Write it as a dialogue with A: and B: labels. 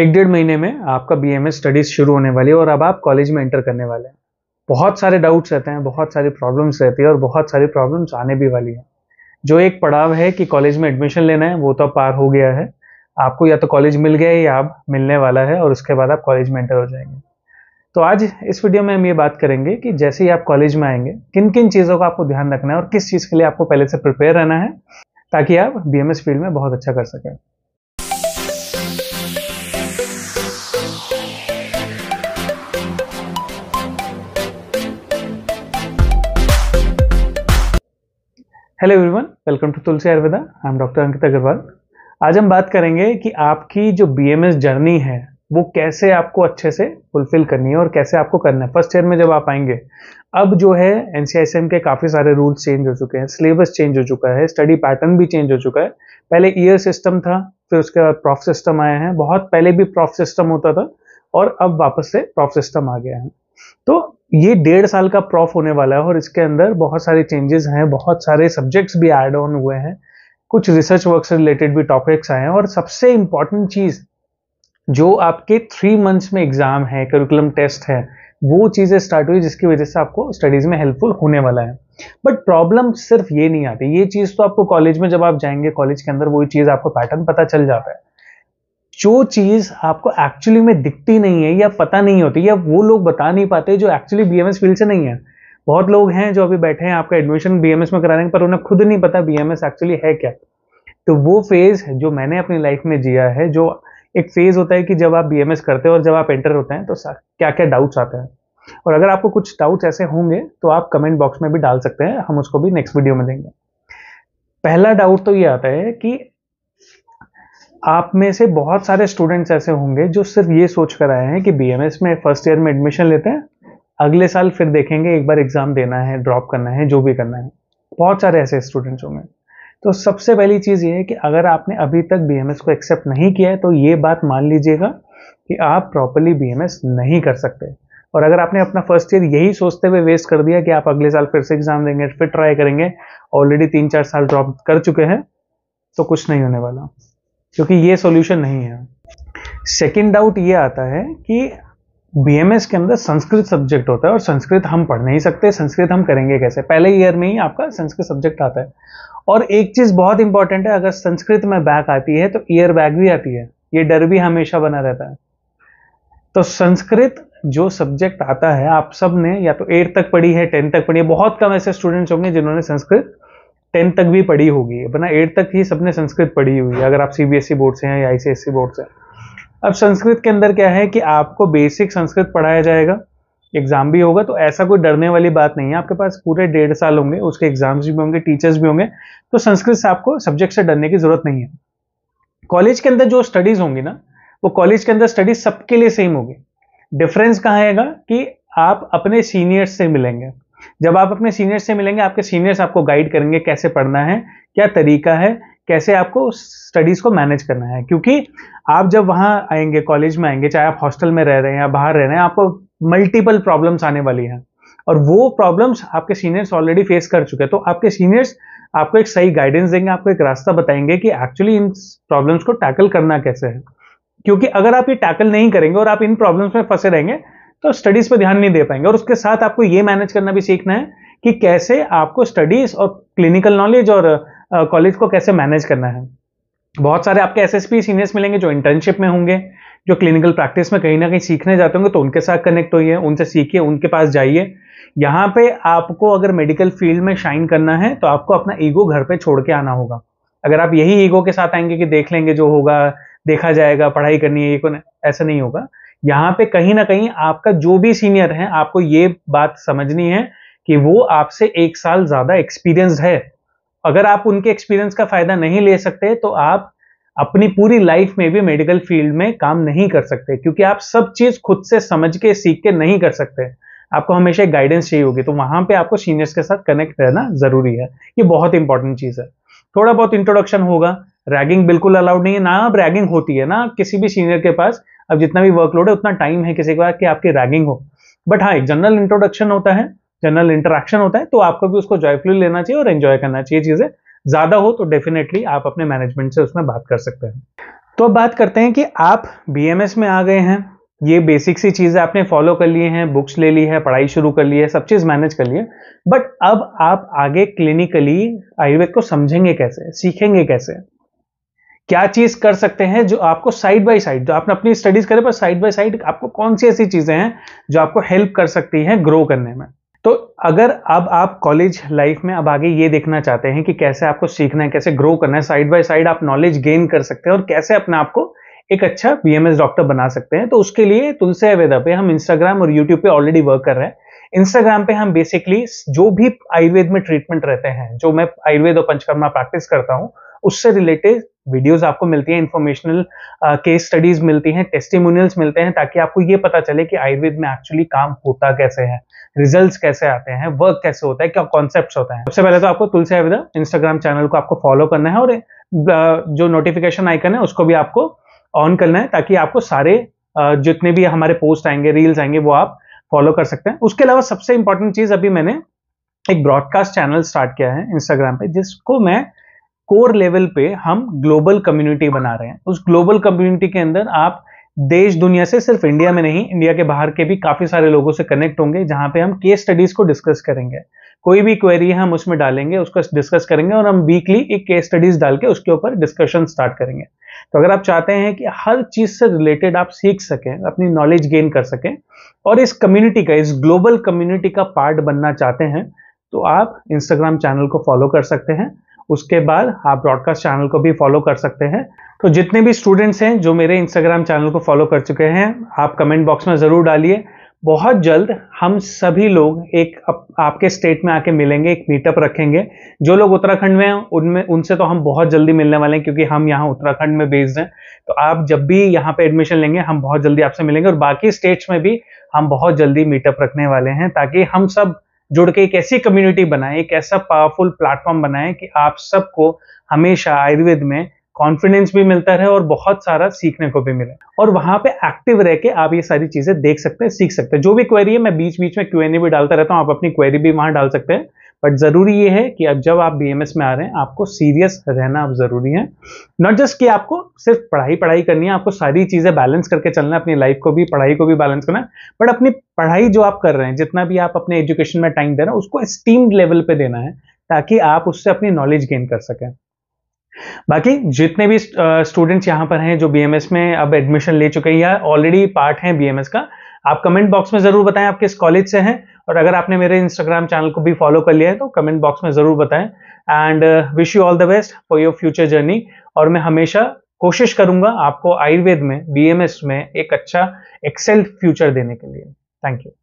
A: एक डेढ़ महीने में आपका बी एम स्टडीज़ शुरू होने वाली है और अब आप कॉलेज में एंटर करने वाले हैं बहुत सारे डाउट्स रहते हैं बहुत सारी प्रॉब्लम्स रहती है और बहुत सारी प्रॉब्लम्स आने भी वाली हैं जो एक पड़ाव है कि कॉलेज में एडमिशन लेना है वो तो पार हो गया है आपको या तो कॉलेज मिल गया है या आप मिलने वाला है और उसके बाद आप कॉलेज में एंटर हो जाएंगे तो आज इस वीडियो में हम ये बात करेंगे कि जैसे ही आप कॉलेज में आएंगे किन किन चीज़ों का आपको ध्यान रखना है और किस चीज़ के लिए आपको पहले से प्रिपेयर रहना है ताकि आप बी फील्ड में बहुत अच्छा कर सकें hello everyone welcome to Tulsi Ayurveda I am doctor Ankit Agrawal आज हम बात करेंगे कि आपकी जो बीएमएस जर्नी है वो कैसे आपको अच्छे से फुलफिल करनी है और कैसे आपको करना है फर्स्ट ईयर में जब आप आएंगे अब जो है एन के काफ़ी सारे रूल्स चेंज हो चुके हैं सिलेबस चेंज हो चुका है स्टडी पैटर्न भी चेंज हो चुका है पहले ईयर सिस्टम था फिर उसके बाद प्रॉफ सिस्टम आया है बहुत पहले भी प्रॉफ सिस्टम होता था और अब वापस से प्रॉफ सिस्टम आ गया है तो ये डेढ़ साल का प्रॉफ होने वाला है और इसके अंदर बहुत सारे चेंजेस हैं बहुत सारे सब्जेक्ट्स भी ऐड ऑन हुए हैं कुछ रिसर्च वर्क से रिलेटेड भी टॉपिक्स आए हैं और सबसे इंपॉर्टेंट चीज़ जो आपके थ्री मंथ्स में एग्जाम है करिकुलम टेस्ट है वो चीज़ें स्टार्ट हुई जिसकी वजह से आपको स्टडीज़ में हेल्पफुल होने वाला है बट प्रॉब्लम सिर्फ ये नहीं आती ये चीज़ तो आपको कॉलेज में जब आप जाएंगे कॉलेज के अंदर वही चीज़ आपको पैटर्न पता चल जाता है जो चीज आपको एक्चुअली में दिखती नहीं है या पता नहीं होती या वो लोग बता नहीं पाते जो एक्चुअली बी फील्ड से नहीं है बहुत लोग हैं जो अभी बैठे हैं आपका एडमिशन बी में करा रहे हैं पर उन्हें खुद नहीं पता बी एक्चुअली है क्या तो वो फेज जो मैंने अपनी लाइफ में जिया है जो एक फेज होता है कि जब आप बी करते हो और जब आप एंटर होते हैं तो क्या क्या डाउट्स आते हैं और अगर आपको कुछ डाउट्स ऐसे होंगे तो आप कमेंट बॉक्स में भी डाल सकते हैं हम उसको भी नेक्स्ट वीडियो में देंगे पहला डाउट तो ये आता है कि आप में से बहुत सारे स्टूडेंट्स ऐसे होंगे जो सिर्फ ये सोच कर आए हैं कि बीएमएस में फर्स्ट ईयर में एडमिशन लेते हैं अगले साल फिर देखेंगे एक बार एग्ज़ाम देना है ड्रॉप करना है जो भी करना है बहुत सारे ऐसे स्टूडेंट्स होंगे तो सबसे पहली चीज़ ये है कि अगर आपने अभी तक बी को एक्सेप्ट नहीं किया है तो ये बात मान लीजिएगा कि आप प्रॉपरली बी नहीं कर सकते और अगर आपने अपना फर्स्ट ईयर यही सोचते हुए वेस्ट कर दिया कि आप अगले साल फिर से एग्ज़ाम देंगे फिर ट्राई करेंगे ऑलरेडी तीन चार साल ड्रॉप कर चुके हैं तो कुछ नहीं होने वाला क्योंकि ये सॉल्यूशन नहीं है सेकंड डाउट ये आता है कि बीएमएस के अंदर संस्कृत सब्जेक्ट होता है और संस्कृत हम पढ़ नहीं सकते संस्कृत हम करेंगे कैसे पहले ईयर में ही आपका संस्कृत सब्जेक्ट आता है और एक चीज़ बहुत इंपॉर्टेंट है अगर संस्कृत में बैक आती है तो ईयर बैक भी आती है ये डर भी हमेशा बना रहता है तो संस्कृत जो सब्जेक्ट आता है आप सब ने या तो एट तक पढ़ी है टेंथ तक पढ़ी है बहुत कम ऐसे स्टूडेंट्स होंगे जिन्होंने संस्कृत टेंथ तक भी पढ़ी होगी अपना एट तक ही सबने संस्कृत पढ़ी हुई है अगर आप सीबीएसई e बोर्ड से हैं या आईसीएसई बोर्ड से अब संस्कृत के अंदर क्या है कि आपको बेसिक संस्कृत पढ़ाया जाएगा एग्जाम भी होगा तो ऐसा कोई डरने वाली बात नहीं है आपके पास पूरे डेढ़ साल होंगे उसके एग्जाम्स भी होंगे टीचर्स भी होंगे तो संस्कृत से आपको सब्जेक्ट से डरने की जरूरत नहीं है कॉलेज के अंदर जो स्टडीज होंगी ना वो कॉलेज के अंदर स्टडीज सबके लिए सेम होगी डिफरेंस कहाँ आएगा कि आप अपने सीनियर्स से मिलेंगे जब आप अपने सीनियर से मिलेंगे आपके सीनियर्स आपको गाइड करेंगे कैसे पढ़ना है क्या तरीका है कैसे आपको स्टडीज़ को मैनेज करना है क्योंकि आप जब वहां आएंगे कॉलेज में आएंगे चाहे आप हॉस्टल में रह रहे हैं या बाहर रह रहे हैं आपको मल्टीपल प्रॉब्लम्स आने वाली हैं और वो प्रॉब्लम्स आपके सीनियर्स ऑलरेडी फेस कर चुके हैं तो आपके सीनियर्स आपको एक सही गाइडेंस देंगे आपको एक रास्ता बताएंगे कि एक्चुअली इन प्रॉब्लम्स को टैकल करना कैसे है क्योंकि अगर आप ये टैकल नहीं करेंगे और आप इन प्रॉब्लम्स में फंसे रहेंगे तो स्टडीज पर ध्यान नहीं दे पाएंगे और उसके साथ आपको ये मैनेज करना भी सीखना है कि कैसे आपको स्टडीज और क्लिनिकल नॉलेज और कॉलेज को कैसे मैनेज करना है बहुत सारे आपके एस एस पी सीनियर्स मिलेंगे जो इंटर्नशिप में होंगे जो क्लिनिकल प्रैक्टिस में कहीं ना कहीं सीखने जाते होंगे तो उनके साथ कनेक्ट होइए उनसे सीखिए उनके पास जाइए यहाँ पे आपको अगर मेडिकल फील्ड में शाइन करना है तो आपको अपना ईगो घर पे छोड़ के आना होगा अगर आप यही ईगो के साथ आएंगे कि देख लेंगे जो होगा देखा जाएगा पढ़ाई करनी है ये को ऐसा नहीं होगा यहाँ पे कहीं ना कहीं आपका जो भी सीनियर है आपको ये बात समझनी है कि वो आपसे एक साल ज़्यादा एक्सपीरियंस है अगर आप उनके एक्सपीरियंस का फ़ायदा नहीं ले सकते तो आप अपनी पूरी लाइफ में भी मेडिकल फील्ड में काम नहीं कर सकते क्योंकि आप सब चीज़ खुद से समझ के सीख के नहीं कर सकते आपको हमेशा गाइडेंस चाहिए होगी तो वहां पे आपको सीनियर्स के साथ कनेक्ट रहना ज़रूरी है ये बहुत इंपॉर्टेंट चीज़ है थोड़ा बहुत इंट्रोडक्शन होगा रैगिंग बिल्कुल अलाउड नहीं है ना रैगिंग होती है ना किसी भी सीनियर के पास अब जितना भी वर्कलोड है उतना टाइम है किसी के पास कि आपकी रैगिंग हो बट हाँ एक जनरल इंट्रोडक्शन होता है जनरल इंटरेक्शन होता है तो आपको भी उसको जॉयफुली लेना चाहिए और एंजॉय करना चाहिए चीज़ें ज़्यादा हो तो डेफिनेटली आप अपने मैनेजमेंट से उसमें बात कर सकते हैं तो अब बात करते हैं कि आप बी में आ गए हैं ये बेसिक सी चीज़ें आपने फॉलो कर लिए हैं बुक्स ले ली है पढ़ाई शुरू कर ली है सब चीज़ मैनेज कर ली है बट अब आप आगे क्लिनिकली आयुर्वेद को समझेंगे कैसे सीखेंगे कैसे क्या चीज कर सकते हैं जो आपको साइड बाय साइड जो आपने अपनी स्टडीज करे पर साइड बाय साइड आपको कौन सी ऐसी चीजें हैं जो आपको हेल्प कर सकती हैं ग्रो करने में तो अगर अब आप कॉलेज लाइफ में अब आगे ये देखना चाहते हैं कि कैसे आपको सीखना है कैसे ग्रो करना है साइड बाय साइड आप नॉलेज गेन कर सकते हैं और कैसे अपने आप को एक अच्छा बी डॉक्टर बना सकते हैं तो उसके लिए तुलसे वेदा पे हम इंस्टाग्राम और यूट्यूब पे ऑलरेडी वर्क कर रहे हैं इंस्टाग्राम पे हम बेसिकली जो भी आयुर्वेद में ट्रीटमेंट रहते हैं जो मैं आयुर्वेद और पंचकर्मा प्रैक्टिस करता हूँ उससे रिलेटेड वीडियोस आपको मिलती हैं इन्फॉर्मेशनल केस स्टडीज मिलती हैं टेस्टिमोनियल्स मिलते हैं ताकि आपको ये पता चले कि आयुर्वेद में एक्चुअली काम होता कैसे है रिजल्ट्स कैसे आते हैं वर्क कैसे होता है क्या कॉन्सेप्ट होता है सबसे पहले तो आपको तुलसी आयुर्वेदा इंस्टाग्राम चैनल को आपको फॉलो करना है और uh, जो नोटिफिकेशन आइकन है उसको भी आपको ऑन करना है ताकि आपको सारे uh, जितने भी हमारे पोस्ट आएंगे रील्स आएंगे वो आप फॉलो कर सकते हैं उसके अलावा सबसे इंपॉर्टेंट चीज़ अभी मैंने एक ब्रॉडकास्ट चैनल स्टार्ट किया है इंस्टाग्राम पे जिसको मैं कोर लेवल पे हम ग्लोबल कम्युनिटी बना रहे हैं उस ग्लोबल कम्युनिटी के अंदर आप देश दुनिया से सिर्फ इंडिया में नहीं इंडिया के बाहर के भी काफी सारे लोगों से कनेक्ट होंगे जहां पे हम केस स्टडीज को डिस्कस करेंगे कोई भी क्वेरी हम उसमें डालेंगे उसको डिस्कस करेंगे और हम वीकली एक केस स्टडीज डाल के उसके ऊपर डिस्कशन स्टार्ट करेंगे तो अगर आप चाहते हैं कि हर चीज से रिलेटेड आप सीख सकें अपनी नॉलेज गेन कर सकें और इस कम्युनिटी का इस ग्लोबल कम्युनिटी का पार्ट बनना चाहते हैं तो आप इंस्टाग्राम चैनल को फॉलो कर सकते हैं उसके बाद आप ब्रॉडकास्ट चैनल को भी फॉलो कर सकते हैं तो जितने भी स्टूडेंट्स हैं जो मेरे इंस्टाग्राम चैनल को फॉलो कर चुके हैं आप कमेंट बॉक्स में ज़रूर डालिए बहुत जल्द हम सभी लोग एक आपके स्टेट में आके मिलेंगे एक मीटअप रखेंगे जो लोग उत्तराखंड में हैं उनमें उनसे तो हम बहुत जल्दी मिलने वाले हैं क्योंकि हम यहाँ उत्तराखंड में बेस्ड हैं तो आप जब भी यहाँ पे एडमिशन लेंगे हम बहुत जल्दी आपसे मिलेंगे और बाकी स्टेट्स में भी हम बहुत जल्दी मीटअप रखने वाले हैं ताकि हम सब जुड़ के एक ऐसी कम्युनिटी बनाए एक ऐसा पावरफुल प्लेटफॉर्म बनाए कि आप सबको हमेशा आयुर्वेद में कॉन्फिडेंस भी मिलता रहे और बहुत सारा सीखने को भी मिले और वहां पे एक्टिव रह के आप ये सारी चीजें देख सकते हैं सीख सकते हैं जो भी क्वेरी है मैं बीच बीच में क्वेरी भी डालता रहता हूँ आप अपनी क्वेरी भी वहां डाल सकते हैं बट ज़रूरी ये है कि अब जब आप बी में आ रहे हैं आपको सीरियस रहना अब ज़रूरी है नॉट जस्ट कि आपको सिर्फ पढ़ाई पढ़ाई करनी है आपको सारी चीज़ें बैलेंस करके चलना है अपनी लाइफ को भी पढ़ाई को भी बैलेंस करना है बट अपनी पढ़ाई जो आप कर रहे हैं जितना भी आप अपने एजुकेशन में टाइम दे रहे हैं उसको स्टीम्ड लेवल पर देना है ताकि आप उससे अपनी नॉलेज गेन कर सकें बाकी जितने भी स्टूडेंट्स यहां पर हैं जो बीएमएस में अब एडमिशन ले चुके हैं या ऑलरेडी पार्ट हैं बीएमएस का आप कमेंट बॉक्स में ज़रूर बताएं आप किस कॉलेज से हैं और अगर आपने मेरे इंस्टाग्राम चैनल को भी फॉलो कर लिया है तो कमेंट बॉक्स में ज़रूर बताएं and wish you all the best for your future journey और मैं हमेशा कोशिश करूंगा आपको आयुर्वेद में बीएमएस में एक अच्छा एक्सेल फ्यूचर देने के लिए थैंक यू